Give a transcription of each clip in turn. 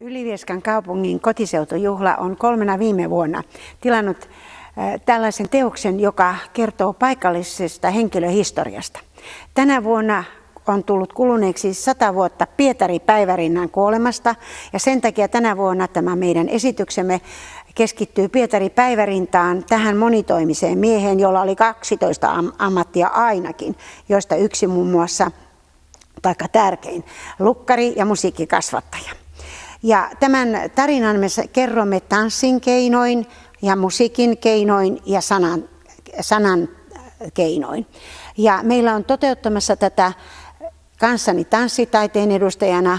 Ylivieskan kaupungin kotiseutujuhla on kolmena viime vuonna tilannut äh, tällaisen teoksen, joka kertoo paikallisesta henkilöhistoriasta. Tänä vuonna on tullut kuluneeksi 100 vuotta Pietari Päivärinnan kuolemasta ja sen takia tänä vuonna tämä meidän esityksemme keskittyy Pietari Päivärintaan tähän monitoimiseen mieheen, jolla oli 12 am- ammattia ainakin, joista yksi muun muassa, taikka tärkein, lukkari ja musiikkikasvattaja. Ja tämän tarinan me kerromme tanssin keinoin ja musiikin keinoin ja sanan, sanan äh, keinoin. Ja meillä on toteuttamassa tätä kanssani tanssitaiteen edustajana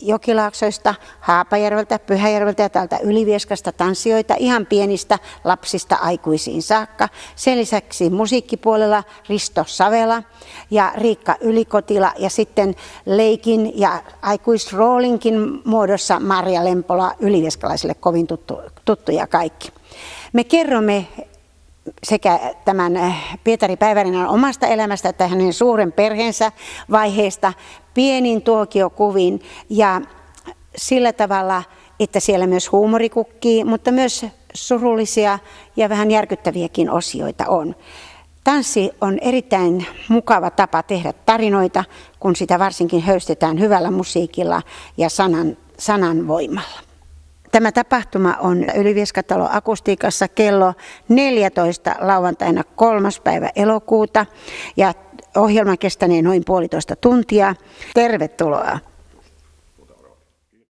Jokilaaksoista, Haapajärveltä, Pyhäjärveltä ja täältä Ylivieskasta tanssijoita ihan pienistä lapsista aikuisiin saakka. Sen lisäksi musiikkipuolella Risto Savela ja Riikka Ylikotila ja sitten leikin ja aikuisroolinkin muodossa Maria Lempola ylivieskalaisille kovin tuttu, tuttuja kaikki. Me kerromme sekä tämän eh, Pietari Päivärinän omasta elämästä että hänen suuren perheensä vaiheesta pienin tuokiokuvin ja sillä tavalla, että siellä myös huumori kukkii, mutta myös surullisia ja vähän järkyttäviäkin osioita on. Tanssi on erittäin mukava tapa tehdä tarinoita, kun sitä varsinkin höystetään hyvällä musiikilla ja sanan, sanan voimalla. Tämä tapahtuma on Ylivieskatalo akustiikassa kello 14 lauantaina 3. päivä elokuuta ja ohjelma kestänee noin puolitoista tuntia. Tervetuloa!